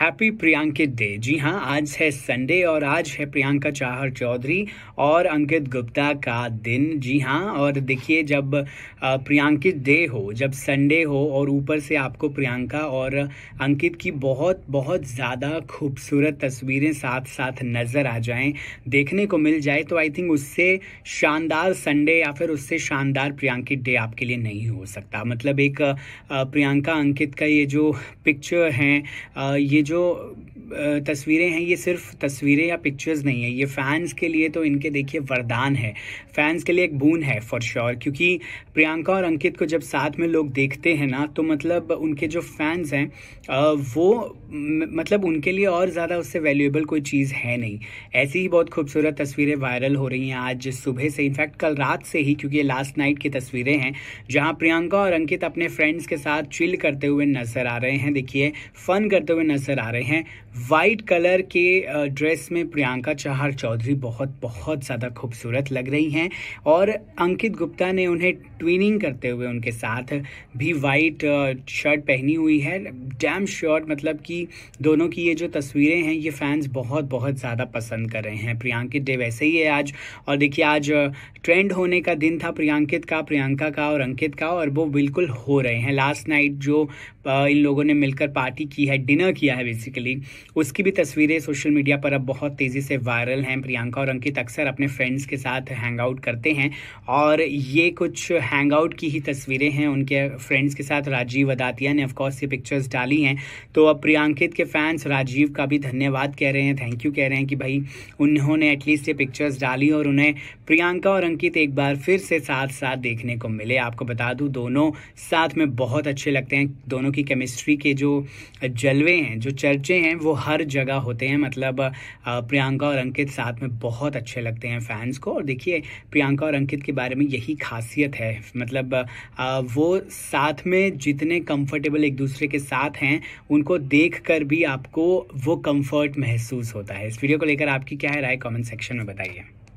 happy प्रियांकित day जी हाँ आज है संडे और आज है प्रियंका चाहर चौधरी और अंकित गुप्ता का दिन जी हाँ और देखिए जब प्रियंकित डे हो जब संडे हो और ऊपर से आपको प्रियंका और अंकित की बहुत बहुत ज़्यादा खूबसूरत तस्वीरें साथ साथ नज़र आ जाएं देखने को मिल जाए तो आई थिंक उससे शानदार संडे या फिर उससे शानदार प्रियंकित डे आपके लिए नहीं हो सकता मतलब एक प्रियंका अंकित का ये जो पिक्चर हैं ये जो तस्वीरें हैं ये सिर्फ तस्वीरें या पिक्चर्स नहीं है ये फैंस के लिए तो इनके देखिए वरदान है फैंस के लिए एक बून है फॉर श्योर sure, क्योंकि प्रियंका और अंकित को जब साथ में लोग देखते हैं ना तो मतलब उनके जो फैंस हैं वो मतलब उनके लिए और ज़्यादा उससे वैल्यूएबल कोई चीज़ है नहीं ऐसी ही बहुत खूबसूरत तस्वीरें वायरल हो रही हैं आज सुबह से इनफैक्ट कल रात से ही क्योंकि ये लास्ट नाइट की तस्वीरें हैं जहाँ प्रियंका और अंकित अपने फ्रेंड्स के साथ चिल करते हुए नजर आ रहे हैं देखिए फ़न करते हुए नजर आ रहे हैं वाइट कलर के ड्रेस में प्रियंका चहार चौधरी बहुत बहुत ज़्यादा खूबसूरत लग रही हैं और अंकित गुप्ता ने उन्हें ट्विनिंग करते हुए उनके साथ भी वाइट शर्ट पहनी हुई है डैम शर्ट मतलब कि दोनों की ये जो तस्वीरें हैं ये फैंस बहुत बहुत ज़्यादा पसंद कर रहे हैं प्रियंकित डे वैसे ही है आज और देखिए आज ट्रेंड होने का दिन था प्रियंकित का प्रियंका का और अंकित का और वो बिल्कुल हो रहे हैं लास्ट नाइट जो इन लोगों ने मिलकर पार्टी की है डिनर किया है बेसिकली उसकी भी तस्वीरें सोशल मीडिया पर अब बहुत तेज़ी से वायरल हैं प्रियंका और अंकित अक्सर अपने फ्रेंड्स के साथ हैंग आउट करते हैं और ये कुछ हैंग आउट की ही तस्वीरें हैं उनके फ्रेंड्स के साथ राजीव अदातिया ने ऑफकोर्स ये पिक्चर्स डाली हैं तो अब प्रियंकित के फैंस राजीव का भी धन्यवाद कह रहे हैं थैंक यू कह रहे हैं कि भाई उन्होंने एटलीस्ट ये पिक्चर्स डाली और उन्हें प्रियंका और अंकित एक बार फिर से साथ साथ देखने को मिले आपको बता दूँ दोनों साथ में बहुत अच्छे लगते हैं दोनों की केमिस्ट्री के जो जलवे हैं जो चर्चे हैं वो हर जगह होते हैं मतलब प्रियंका और अंकित साथ में बहुत अच्छे लगते हैं फैंस को और देखिए प्रियंका और अंकित के बारे में यही खासियत है मतलब वो साथ में जितने कंफर्टेबल एक दूसरे के साथ हैं उनको देख कर भी आपको वो कम्फ़र्ट महसूस होता है इस वीडियो को लेकर आपकी क्या है राय कॉमेंट सेक्शन में बताइए